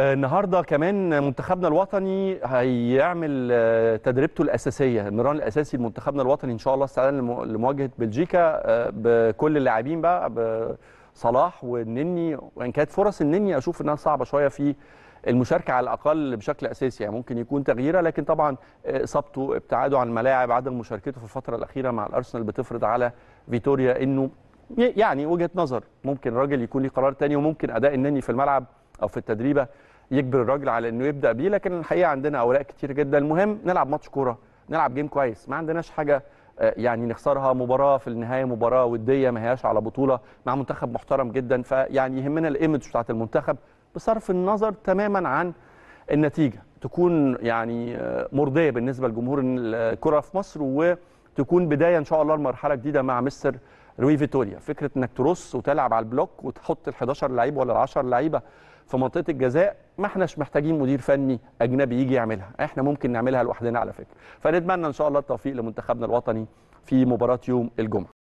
آه، النهارده كمان منتخبنا الوطني هيعمل آه، تدريبته الاساسيه المران الاساسي لمنتخبنا الوطني ان شاء الله استعدادا لمواجهه بلجيكا آه، بكل اللاعبين بقى صلاح والنني وان كانت فرص النني اشوف انها صعبه شويه في المشاركه على الاقل بشكل اساسي يعني ممكن يكون تغييره لكن طبعا اصابته ابتعاده عن الملاعب عدم مشاركته في الفتره الاخيره مع الارسنال بتفرض على فيتوريا انه يعني وجهه نظر ممكن الراجل يكون ليه قرار تاني وممكن اداء النني في الملعب او في التدريبه يجبر الراجل على انه يبدا بيه لكن الحقيقه عندنا اوراق كتير جدا المهم نلعب ماتش كوره نلعب جيم كويس ما عندناش حاجه آه، يعني نخسرها مباراه في النهايه مباراه وديه ما هياش على بطوله مع منتخب محترم جدا فيعني يهمنا الايمج بتاعت المنتخب بصرف النظر تماما عن النتيجه تكون يعني آه، مرضيه بالنسبه لجمهور الكره في مصر وتكون بدايه ان شاء الله لمرحله جديده مع مستر روي فيتوريا فكره انك ترص وتلعب على البلوك وتحط ال 11 لعيب ولا ال 10 لعيبه في منطقه الجزاء ما احناش محتاجين مدير فني اجنبي يجي يعملها احنا ممكن نعملها لوحدنا على فكره فنتمنى ان شاء الله التوفيق لمنتخبنا الوطني في مباراه يوم الجمعه